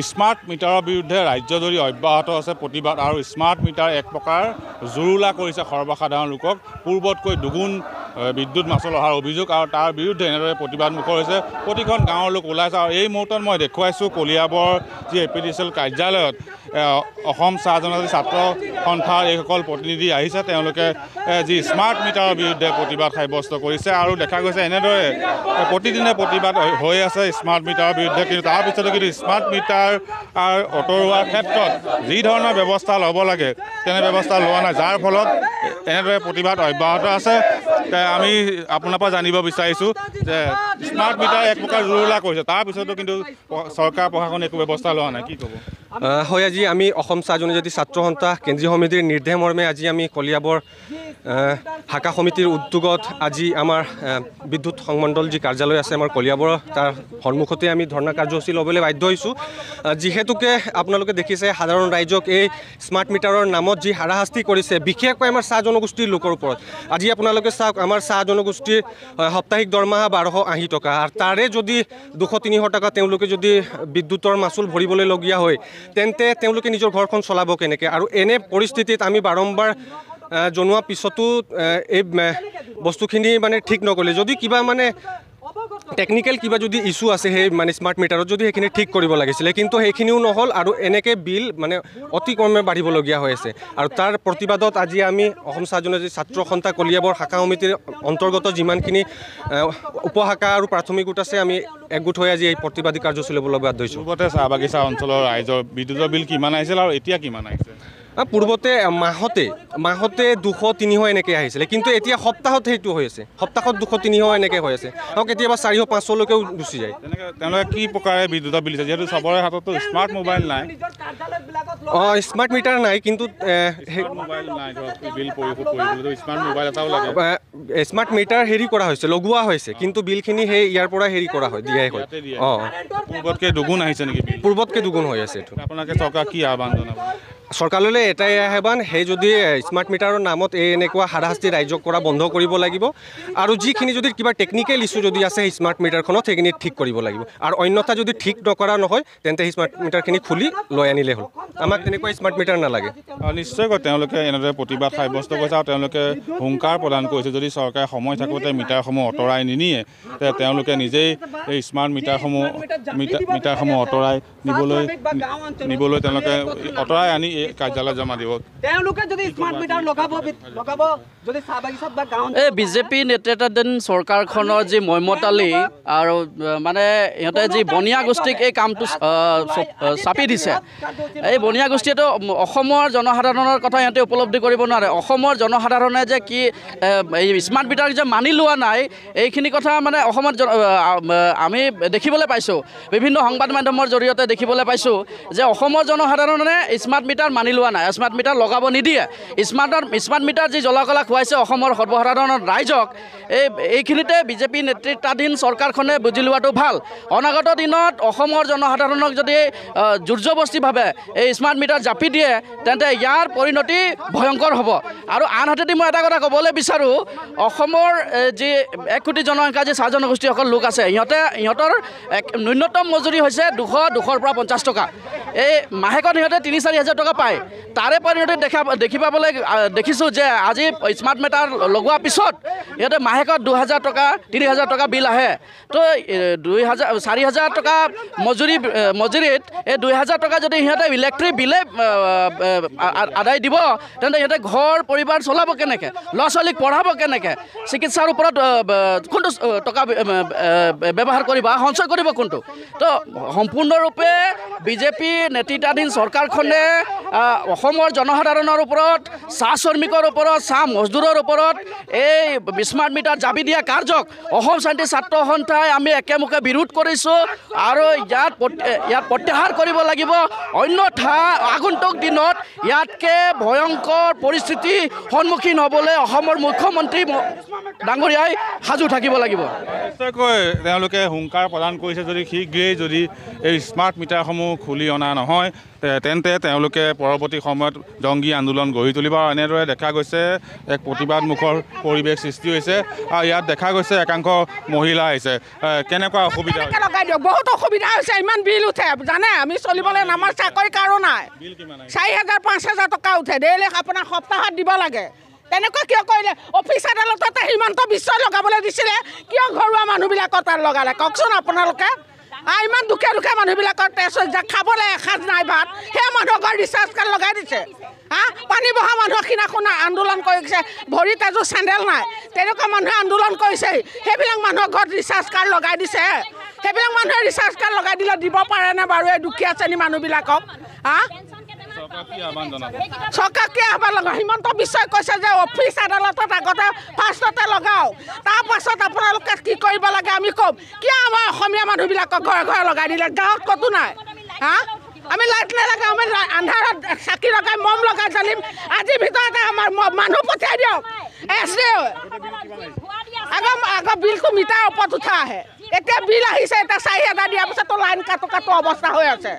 smart মিটাৰৰ বিৰুদ্ধে ৰাজ্যজুৰি অব্যাহত আছে প্ৰতিবাদ আৰু স্মাৰ্ট মিটাৰ এক প্ৰকাৰ জুৰুলা কৰিছে সৰ্বসাধাৰণ লোকক পূৰ্বতকৈ দুগুণ বিদ্যুৎ মাচল অহাৰ অভিযোগ আৰু তাৰ বিৰুদ্ধে এনেদৰে প্ৰতিবাদমুখৰ হৈছে প্ৰতিখন গাঁৱৰ লোক ওলাইছে আৰু এই মুহূৰ্তত মই দেখুৱাইছোঁ কলিয়াবৰ যি A P D C L কাৰ্যালয়ত অসম চাহ জনজাতি ছাত্ৰ সন্থাৰ এইসকল প্ৰতিনিধি আহিছে তেওঁলোকে যি স্মাৰ্ট মিটাৰৰ বিৰুদ্ধে প্ৰতিবাদ সাব্যস্ত কৰিছে আৰু দেখা গৈছে এনেদৰে প্ৰতিদিনে প্ৰতিবাদ হৈ আছে স্মাৰ্ট মিটাৰৰ বিৰুদ্ধে কিন্তু তাৰপিছতো কিন্তু স্মাৰ্ট মিটাৰ আঁতৰোৱাৰ ক্ষেত্ৰত যি ধৰণৰ ব্যৱস্থা ল'ব লাগে তেনে ব্যৱস্থা লোৱা নাই যাৰ ফলত এনেদৰে প্ৰতিবাদ অব্যাহত আছে আমি আপোনাৰ পৰা জানিব বিচাৰিছোঁ যে স্মাৰ্ট মিটাৰ এক প্ৰকাৰ জুৰুলা কৰিছে তাৰপিছতো কিন্তু চৰকাৰ প্ৰশাসনে একো ব্যৱস্থা লোৱা নাই কি ক'ব হয় আজি আমি অসম চাহ জনজাতি ছাত্ৰ সন্থা কেন্দ্ৰীয় সমিতিৰ নিৰ্দেশ মৰ্মে আজি আমি কলিয়াবৰ শাখা সমিতিৰ উদ্যোগত আজি আমাৰ বিদ্যুৎ সংমণ্ডল যি কাৰ্যালয় আছে আমাৰ কলিয়াবৰ তাৰ সন্মুখতে আমি ধৰ্ণা কাৰ্যসূচী ল'বলৈ বাধ্য হৈছোঁ যিহেতুকে আপোনালোকে দেখিছে সাধাৰণ ৰাইজক এই স্মাৰ্ট মিটাৰৰ নামত যি হাৰাশাস্তি কৰিছে বিশেষকৈ আমাৰ চাহ জনগোষ্ঠীৰ লোকৰ ওপৰত আজি আপোনালোকে চাওক আমাৰ চাহ জনগোষ্ঠীৰ সাপ্তাহিক দৰমহা বাৰশ আশী টকা আৰু তাৰে যদি দুশ তিনিশ টকা তেওঁলোকে যদি বিদ্যুতৰ মাচুল ভৰিবলৈ হয় তেন্তে তেওঁলোকে নিজৰ ঘৰখন চলাব কেনেকৈ আৰু এনে পৰিস্থিতিত আমি বাৰম্বাৰ জনোৱা পিছতো এই বস্তুখিনি মানে ঠিক নকৰিলে যদি কিবা মানে টেকনিকেল কিবা যদি ইছ্যু আছে সেই মানে স্মাৰ্ট মিটাৰত যদি সেইখিনি ঠিক কৰিব লাগিছিলে কিন্তু সেইখিনিও নহ'ল আৰু এনেকৈ বিল মানে অতিক্ৰমে বাঢ়িবলগীয়া হৈ আছে আৰু তাৰ প্ৰতিবাদত আজি আমি অসম চাহজনী ছাত্ৰ সন্থা কলিয়াবৰ শাখা সমিতিৰ অন্তৰ্গত যিমানখিনি উপশাখা আৰু প্ৰাথমিক গোট আছে আমি একগোট হৈ আজি এই প্ৰতিবাদী কাৰ্যসূচী ল'বলগীয়া ধৰিছোঁ চাহ বাগিচা অঞ্চলৰ ৰাইজৰ বিদ্যুতৰ বিল কিমান আহিছিল আৰু এতিয়া কিমান আহিছে পূৰ্বতে মাহতে মাহতে দুশ তিনিশ এনেকৈ আহিছিলে কিন্তু এতিয়া সপ্তাহত সেইটো হৈ আছে সপ্তাহত দুশ তিনিশ এনেকৈ হৈ আছে আৰু কেতিয়াবা চাৰিশ পাঁচশলৈকেও গুচি যায় তেওঁলোকে কি প্ৰকাৰে বিদ্যুতা বিলিছে যিহেতু চবৰে হাততো স্মাৰ্ট মোবাইল নাই অঁ স্মাৰ্ট মিটাৰ নাই কিন্তু স্মাৰ্ট মিটাৰ হেৰি কৰা হৈছে লগোৱা হৈছে কিন্তু বিলখিনি সেই ইয়াৰ পৰা হেৰি কৰা হয় দিয়াই হয় অঁ পূৰ্বতকৈ দুগুণ আহিছে নেকি পূৰ্বতকৈ দুগুণ হৈ আছে এইটো আপোনালোকে চৰকাৰ কি আহ্বান জনাব চৰকাৰলৈ এটাই আহ্বান সেই যদি স্মাৰ্ট মিটাৰৰ নামত এই এনেকুৱা হাৰাশাস্তি ৰাইজক কৰা বন্ধ কৰিব লাগিব আৰু যিখিনি যদি কিবা টেকনিকেল ইছ্যু যদি আছে স্মাৰ্ট মিটাৰখনত সেইখিনি ঠিক কৰিব লাগিব আৰু অন্যথা যদি ঠিক নকৰা নহয় তেন্তে স্মাৰ্ট মিটাৰখিনি খুলি লৈ আনিলে হ'ল আমাক তেনেকুৱা স্মাৰ্ট মিটাৰ নালাগে নিশ্চয়কৈ তেওঁলোকে এনেদৰে প্ৰতিবাদ সাব্যস্ত কৰিছে আৰু তেওঁলোকে হুংকাৰ প্ৰদান কৰিছে যদি চৰকাৰে সময় থাকোঁতে মিটাৰসমূহ আঁতৰাই নিনিয়ে তেওঁলোকে নিজেই এই স্মাৰ্ট মিটাৰসমূহ মিটাৰসমূহ আঁতৰাই নিবলৈ নিবলৈ তেওঁলোকে আঁতৰাই আনি এই বিজেপি নেতৃত্বাধীন চৰকাৰখনৰ যি মহম্মতালি আৰু মানে সিহঁতে যি বনিয়া গোষ্ঠীক এই কামটো চাপি দিছে এই বনিয়া গোষ্ঠীয়েতো অসমৰ জনসাধাৰণৰ কথা ইহঁতে উপলব্ধি কৰিব নোৱাৰে অসমৰ জনসাধাৰণে যে কি এই স্মাৰ্ট মিটাৰ যে মানি লোৱা নাই এইখিনি কথা মানে অসমত আমি দেখিবলৈ পাইছোঁ বিভিন্ন সংবাদ মাধ্যমৰ জৰিয়তে দেখিবলৈ পাইছোঁ যে অসমৰ জনসাধাৰণে স্মাৰ্ট মিটাৰ মিটাৰ মানি লোৱা নাই স্মাৰ্ট মিটাৰ লগাব নিদিয়ে স্মাৰ্টৰ স্মাৰ্ট মিটাৰ যি জলাকলা খুৱাইছে অসমৰ সৰ্বসাধাৰণ ৰাইজক এই এইখিনিতে বিজেপি নেতৃত্বাধীন চৰকাৰখনে বুজি লোৱাটো ভাল অনাগত দিনত অসমৰ জনসাধাৰণক যদি দুৰ্যৱস্থীভাৱে এই স্মাৰ্ট মিটাৰ জাপি দিয়ে তেন্তে ইয়াৰ পৰিণতি ভয়ংকৰ হ'ব আৰু আনহাতেদি মই এটা কথা ক'বলৈ বিচাৰোঁ অসমৰ যি এক কোটি জনসংখ্যা যি চাহ জনগোষ্ঠীসকল লোক আছে সিহঁতে সিহঁতৰ ন্যূনতম মজুৰি হৈছে দুশ দুশৰ পৰা পঞ্চাছ টকা এই মাহেকত সিহঁতে তিনি চাৰি হাজাৰ টকা পায় তাৰে পৰা সিহঁতে দেখা দেখি পাবলৈ দেখিছোঁ যে আজি স্মাৰ্ট মিটাৰ লগোৱাৰ পিছত সিহঁতে মাহেকত দুহেজাৰ টকা তিনি হাজাৰ টকা বিল আহে তো দুই হাজাৰ চাৰি হাজাৰ টকা মজুৰি মজুৰিত এই দুই হাজাৰ টকা যদি সিহঁতে ইলেক্ট্ৰিক বিলেই আদায় দিব তেন্তে সিহঁতে ঘৰ পৰিবাৰ চলাব কেনেকৈ ল'ৰা ছোৱালীক পঢ়াব কেনেকৈ চিকিৎসাৰ ওপৰত কোনটো টকা ব্যৱহাৰ কৰিব সঞ্চয় কৰিব কোনটো তো সম্পূৰ্ণৰূপে বিজেপি নেতৃত্বাধীন চৰকাৰখনে অসমৰ জনসাধাৰণৰ ওপৰত চাহ শ্ৰমিকৰ ওপৰত চাহ মজদুৰৰ ওপৰত এই স্মাৰ্ট মিটাৰ জাবি দিয়া কাৰ্যক অসম শান্তি ছাত্ৰ সন্থাই আমি একেমুখে বিৰোধ কৰিছোঁ আৰু ইয়াত ইয়াত প্ৰত্যাহাৰ কৰিব লাগিব অন্যথা আগন্তুক দিনত ইয়াতকৈ ভয়ংকৰ পৰিস্থিতি সন্মুখীন হ'বলৈ অসমৰ মুখ্যমন্ত্ৰী ডাঙৰীয়াই সাজু থাকিব লাগিব তেওঁলোকে হুংকাৰ প্ৰদান কৰিছে যদি শীঘ্ৰেই যদি এই স্মাৰ্ট মিটাৰসমূহ খুলি অনা দিয়া নহয় তেন্তে তেওঁলোকে পৰৱৰ্তী সময়ত জংগী আন্দোলন গঢ়ি তুলিব আৰু এনেদৰে দেখা গৈছে এক প্ৰতিবাদমুখৰ পৰিৱেশ সৃষ্টি হৈছে আৰু ইয়াত দেখা গৈছে একাংশ মহিলা আহিছে কেনেকুৱা অসুবিধা লগাই দিয়ক বহুত অসুবিধা হৈছে ইমান বিল উঠে জানে আমি চলিবলৈ আমাৰ চাকৰি কাৰো নাই চাৰি হাজাৰ পাঁচ হাজাৰ টকা উঠে ডেইলি আপোনাক সপ্তাহত দিব লাগে তেনেকুৱা কিয় কৰিলে অফিচ আদালততে সীমান্ত বিশ্বই লগাবলৈ দিছিলে কিয় ঘৰুৱা মানুহবিলাকৰ তাত লগালে কওকচোন আপোনালোকে আৰু ইমান দুখীয়া দুখীয়া মানুহবিলাকৰ তেজ হৈছে খাবলৈ এসাঁজ নাই ভাত সেই মানুহক ৰিচাৰ্জ কাৰ্ড লগাই দিছে হা পানী বহা মানুহক সিনা শুনা আন্দোলন কৰিছে ভৰি তেজো চেণ্ডেল নাই তেনেকুৱা মানুহে আন্দোলন কৰিছে সেইবিলাক মানুহক ঘৰত ৰিচাৰ্জ কাৰ্ড লগাই দিছে সেইবিলাক মানুহে ৰিচাৰ্জ কাৰ্ড লগাই দিলে দিব পাৰেনে বাৰু এই দুখীয়া শ্ৰেণীৰ মানুহবিলাকক হা চৰকাৰকে আহ্বান হিমন্ত বিশ্বই কৈছে যে অফিচ আদালতত আগতে ফাৰ্ষ্টতে লগাও তাৰপাছত আপোনালোকে কি কৰিব লাগে আমি ক'ম কিয় আমাৰ অসমীয়া মানুহবিলাকক ঘৰে ঘৰে লগাই দিলে গাঁৱত ক'তো নাই হা আমি লাইট নালাগাওঁ আমি আন্ধাৰত চাকি লগাই মম লগাই জানিম আজিৰ ভিতৰতে আমাৰ মানুহ পঠিয়াই দিয়ক এছ ডি অ' আগৰ আগৰ বিলটো মিটাৰ ওপৰত উঠা আহে এতিয়া বিল আহিছে এতিয়া চাৰি হেজাৰ দিয়াৰ পিছততো লাইন কাটো কাটো অৱস্থা হৈ আছে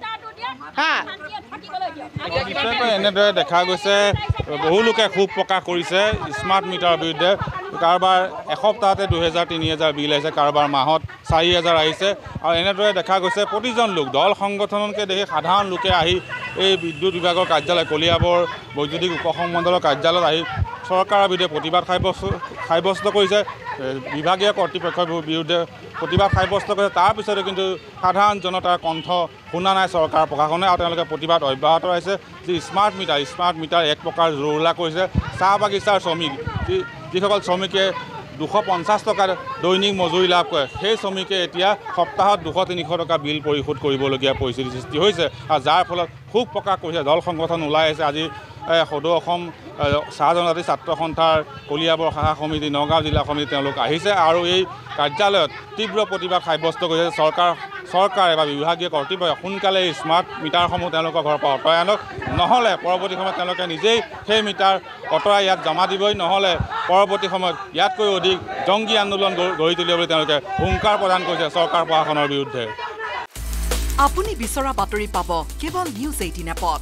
এনেদৰে দেখা গৈছে বহু লোকে ক্ষোভ প্ৰকাশ কৰিছে স্মাৰ্ট মিটাৰৰ বিৰুদ্ধে কাৰোবাৰ এসপ্তাহতে দুহেজাৰ তিনি হেজাৰ বিল আহিছে কাৰোবাৰ মাহত চাৰি হেজাৰ আহিছে আৰু এনেদৰে দেখা গৈছে প্ৰতিজন লোক দল সংগঠনকে দেখি সাধাৰণ লোকে আহি এই বিদ্যুৎ বিভাগৰ কাৰ্যালয় কলিয়াবৰ বৈদ্যুতিক উপসংমণ্ডলৰ কাৰ্যালয়ত আহি চৰকাৰৰ বিৰুদ্ধে প্ৰতিবাদ সাব্যস্ত সাব্যস্ত কৰিছে বিভাগীয় কৰ্তৃপক্ষৰ বিৰুদ্ধে প্ৰতিবাদ সাব্যস্ত কৰিছে তাৰপিছতো কিন্তু সাধাৰণ জনতাৰ কণ্ঠ শুনা নাই চৰকাৰ প্ৰশাসনে আৰু তেওঁলোকে প্ৰতিবাদ অব্যাহত ৰাখিছে যি স্মাৰ্ট মিটাৰ স্মাৰ্ট মিটাৰ এক প্ৰকাৰ জোৰোলা কৰিছে চাহ বাগিচাৰ শ্ৰমিক যি যিসকল শ্ৰমিকে দুশ পঞ্চাছ টকা দৈনিক মজুৰি লাভ কৰে সেই শ্ৰমিকে এতিয়া সপ্তাহত দুশ তিনিশ টকা বিল পৰিশোধ কৰিবলগীয়া পৰিস্থিতি সৃষ্টি হৈছে আৰু যাৰ ফলত খুব প্ৰকাশ কৰিছে দল সংগঠন ওলাই আহিছে আজি সদৌ অসম চাহ জনজাতি ছাত্ৰ সন্থাৰ কলিয়াবৰ শাখা সমিতি নগাঁও জিলা সমিতি তেওঁলোক আহিছে আৰু এই কাৰ্যালয়ত তীব্ৰ প্ৰতিবাদ সাব্যস্ত কৰিছে চৰকাৰ চৰকাৰে বা বিভাগীয় কৰ্তৃপক্ষই সোনকালে এই স্মাৰ্ট মিটাৰসমূহ তেওঁলোকৰ ঘৰৰ পৰা আঁতৰাই আনক নহ'লে পৰৱৰ্তী সময়ত তেওঁলোকে নিজেই সেই মিটাৰ আঁতৰাই ইয়াত জমা দিবই নহ'লে পৰৱৰ্তী সময়ত ইয়াতকৈ অধিক জংগী আন্দোলন গঢ়ি তুলিব বুলি তেওঁলোকে হুংকাৰ প্ৰদান কৰিছে চৰকাৰ প্ৰশাসনৰ বিৰুদ্ধে আপুনি বিচৰা বাতৰি পাব কেৱল নিউজ এইটিন এপত